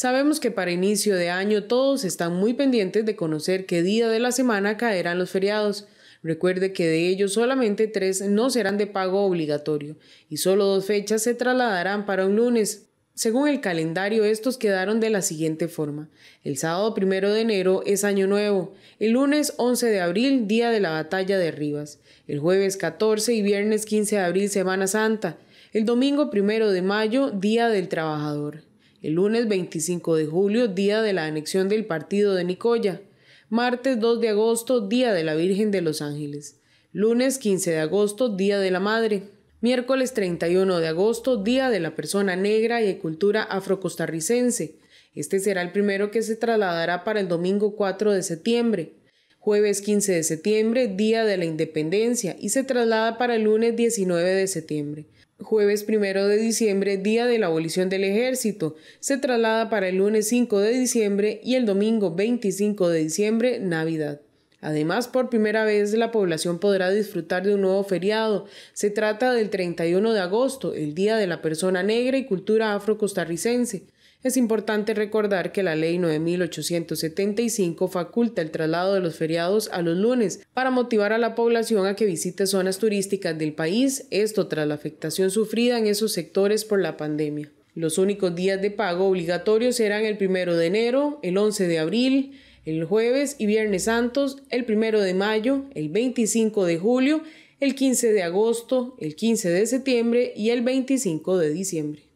Sabemos que para inicio de año todos están muy pendientes de conocer qué día de la semana caerán los feriados. Recuerde que de ellos solamente tres no serán de pago obligatorio y solo dos fechas se trasladarán para un lunes. Según el calendario, estos quedaron de la siguiente forma. El sábado primero de enero es Año Nuevo, el lunes 11 de abril, día de la batalla de Rivas, el jueves 14 y viernes 15 de abril, Semana Santa, el domingo primero de mayo, Día del Trabajador el lunes 25 de julio, día de la anexión del partido de Nicoya, martes 2 de agosto, día de la Virgen de los Ángeles, lunes 15 de agosto, día de la Madre, miércoles 31 de agosto, día de la persona negra y de cultura afrocostarricense. Este será el primero que se trasladará para el domingo 4 de septiembre. Jueves 15 de septiembre, Día de la Independencia, y se traslada para el lunes 19 de septiembre. Jueves 1 de diciembre, día de la abolición del ejército, se traslada para el lunes 5 de diciembre y el domingo 25 de diciembre, Navidad. Además, por primera vez la población podrá disfrutar de un nuevo feriado. Se trata del 31 de agosto, el Día de la Persona Negra y Cultura Afro-Costarricense. Es importante recordar que la Ley 9875 faculta el traslado de los feriados a los lunes para motivar a la población a que visite zonas turísticas del país, esto tras la afectación sufrida en esos sectores por la pandemia. Los únicos días de pago obligatorios serán el 1 de enero, el 11 de abril, el jueves y viernes santos, el 1 de mayo, el 25 de julio, el 15 de agosto, el 15 de septiembre y el 25 de diciembre.